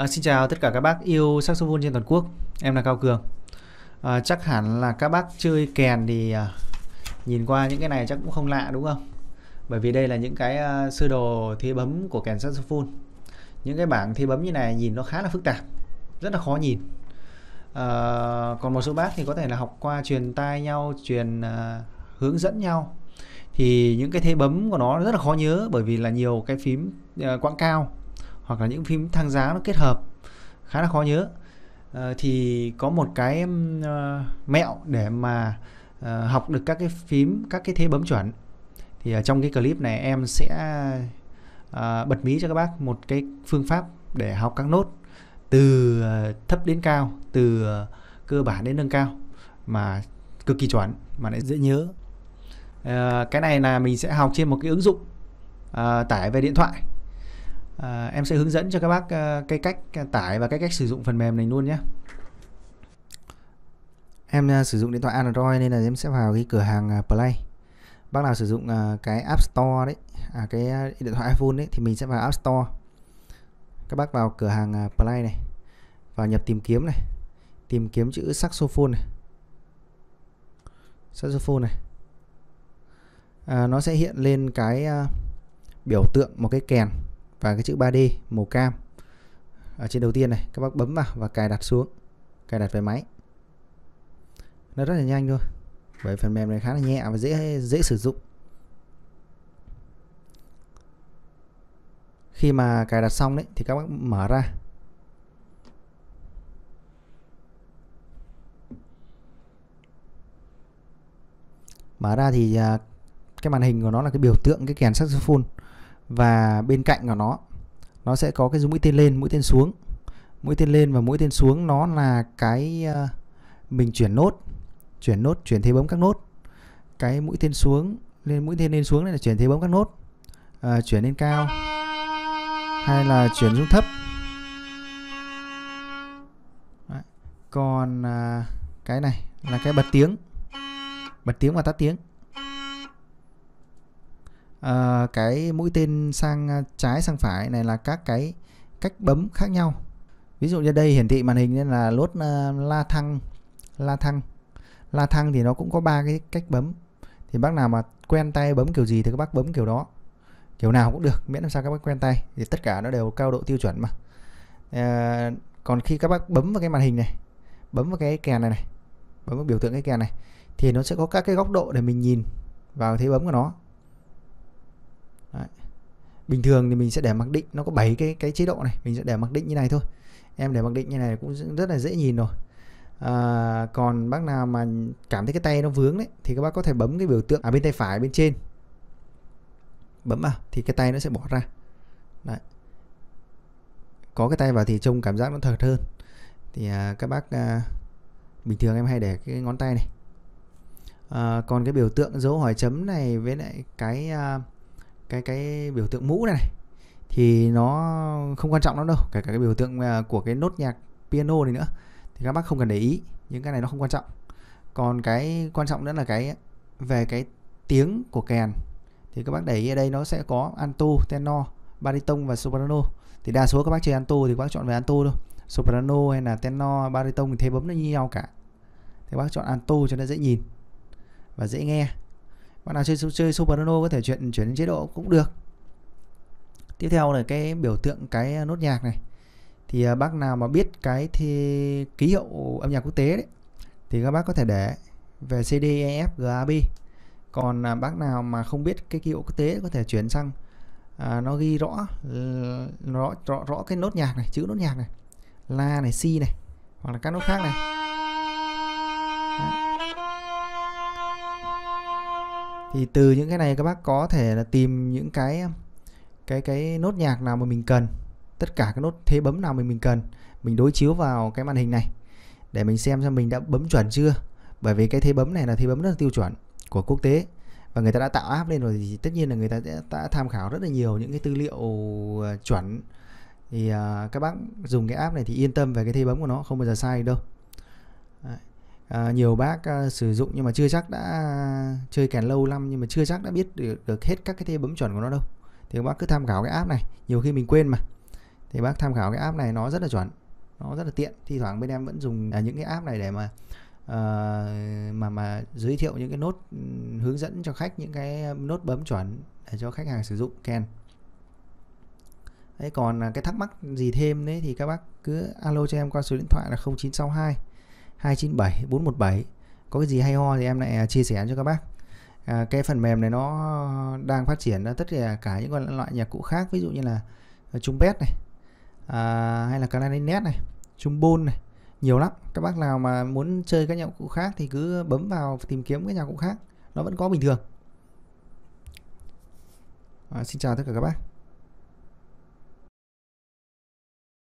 À, xin chào tất cả các bác yêu saxophone trên toàn quốc Em là Cao Cường à, Chắc hẳn là các bác chơi kèn thì à, Nhìn qua những cái này chắc cũng không lạ đúng không Bởi vì đây là những cái à, sơ đồ thế bấm của kèn saxophone Những cái bảng thế bấm như này nhìn nó khá là phức tạp Rất là khó nhìn à, Còn một số bác thì có thể là học qua truyền tai nhau Truyền à, hướng dẫn nhau Thì những cái thế bấm của nó rất là khó nhớ Bởi vì là nhiều cái phím à, quãng cao hoặc là những phím thang giá nó kết hợp khá là khó nhớ uh, thì có một cái uh, mẹo để mà uh, học được các cái phím các cái thế bấm chuẩn thì ở trong cái clip này em sẽ uh, bật mí cho các bác một cái phương pháp để học các nốt từ uh, thấp đến cao từ uh, cơ bản đến nâng cao mà cực kỳ chuẩn mà lại dễ nhớ uh, cái này là mình sẽ học trên một cái ứng dụng uh, tải về điện thoại à, em sẽ hướng dẫn cho các bác ờ, cái cách tải và cái cách sử dụng phần mềm này luôn nhé em ờ, sử dụng điện thoại Android nên là em sẽ vào cái cửa hàng Play bác nào sử dụng cái App Store đấy à, cái điện thoại iPhone đấy thì mình sẽ vào App Store các bác vào cửa hàng Play này vào nhập tìm kiếm này tìm kiếm chữ saxophone này saxophone này à, nó sẽ hiện lên cái biểu tượng một cái kèn và cái chữ 3D màu cam ở trên đầu tiên này các bác bấm vào và cài đặt xuống cài đặt về máy nó rất là nhanh thôi bởi phần mềm này khá là nhẹ và dễ dễ sử dụng khi mà cài đặt xong đấy thì các bác mở ra mở ra thì à, cái màn hình của nó là cái biểu tượng cái kèn saxophone và bên cạnh của nó nó sẽ có cái mũi tên lên mũi tên xuống mũi tên lên và mũi tên xuống nó là cái uh, mình chuyển nốt chuyển nốt chuyển thế bấm các nốt cái mũi tên xuống lên mũi tên lên xuống này là chuyển thế bấm các nốt à, chuyển lên cao hay là chuyển xuống thấp Đấy. còn à, cái này là cái bật tiếng bật tiếng và tắt tiếng Ờ, cái mũi tên sang ờ, trái sang phải này là các cái cách bấm khác nhau ví dụ như đây hiển thị màn hình nên là lốt ờ, la thăng la thăng la thăng thì nó cũng có ba cái cách bấm thì bác nào mà quen tay bấm kiểu gì thì các bác bấm kiểu đó kiểu nào cũng được miễn làm sao các bác quen tay thì tất cả nó đều cao độ tiêu chuẩn mà à, còn khi các bác bấm vào cái màn hình này bấm vào cái kèn này này bấm vào biểu tượng cái kèn này thì nó sẽ có các cái góc độ để mình nhìn vào thế bấm của nó Đấy. bình thường thì mình sẽ để mặc định nó có 7 cái cái chế độ này mình sẽ để mặc định như này thôi em để mặc định như này cũng rất là dễ nhìn rồi à, còn bác nào mà cảm thấy cái tay nó vướng đấy thì các bác có thể bấm cái biểu tượng ở à, bên tay phải bên trên bấm vào thì cái tay nó sẽ bỏ ra đấy. có cái tay vào thì trông cảm giác nó thật hơn thì à, các bác à, bình thường em hay để cái ngón tay này à, còn cái biểu tượng dấu hỏi chấm này với lại cái à, cái cái biểu tượng mũ này, này thì nó không quan trọng lắm đâu kể cả cái biểu tượng à, của cái nốt nhạc piano này nữa thì các bác không cần để ý những cái này nó không quan trọng còn cái quan trọng nữa là cái về cái tiếng của kèn thì các bác để ý ở đây nó sẽ có alto tenor baritone và soprano thì đa số các bác chơi alto thì các bác chọn về alto thôi soprano hay là tenor baritone thì thế bấm nó như nhau cả thì bác chọn alto cho nó dễ nhìn và dễ nghe bạn nào chơi chơi super soprano có thể chuyển chuyển đến chế độ cũng được tiếp theo là cái biểu tượng cái à, nốt nhạc này thì à, bác nào mà biết cái thì ký hiệu âm nhạc quốc tế đấy thì các bác có thể để về CD EF GAB còn à, bác nào mà không biết cái ký hiệu quốc tế có thể chuyển sang à, nó ghi rõ, rõ rõ rõ cái nốt nhạc này chữ nốt nhạc này la này si này hoặc là các nốt khác này Đấy thì từ những cái này các bác có thể là tìm những cái cái cái nốt nhạc nào mà mình cần tất cả các nốt thế bấm nào mà mình cần mình đối chiếu vào cái màn hình này để mình xem xem mình đã bấm chuẩn chưa bởi vì cái thế bấm này là thế bấm rất là tiêu chuẩn của quốc tế và người ta đã tạo app lên rồi thì tất nhiên là người ta đã, đã tham khảo rất là nhiều những cái tư liệu ờ, chuẩn thì uh, các bác dùng cái app này thì yên tâm về cái thế bấm của nó không bao giờ sai đâu Đấy. Ờ, nhiều bác uh, sử dụng nhưng mà chưa chắc đã chơi kèn lâu năm nhưng mà chưa chắc đã biết được, được hết các cái thế bấm chuẩn của nó đâu thì các bác cứ tham khảo cái app này nhiều khi mình quên mà thì bác tham khảo cái app này nó rất là chuẩn nó rất là tiện thi thoảng bên em vẫn dùng à, những cái app này để mà uh, mà mà giới thiệu những cái nốt hướng dẫn cho khách những cái nốt bấm chuẩn để cho khách hàng sử dụng kèn Đấy, còn à, cái thắc mắc gì thêm đấy thì các bác cứ alo cho em qua số điện thoại là 0962 297 417 có cái gì hay ho thì em lại à, chia sẻ cho các bác à, cái phần mềm này nó đang phát triển ra tất cả cả những loại nhạc cụ khác ví dụ như là trung bét này à, hay là clarinet này trung bôn này nhiều lắm các bác nào mà muốn chơi các nhạc cụ khác thì cứ bấm vào tìm kiếm cái nhạc cụ khác nó vẫn có bình thường à, xin chào tất cả các bác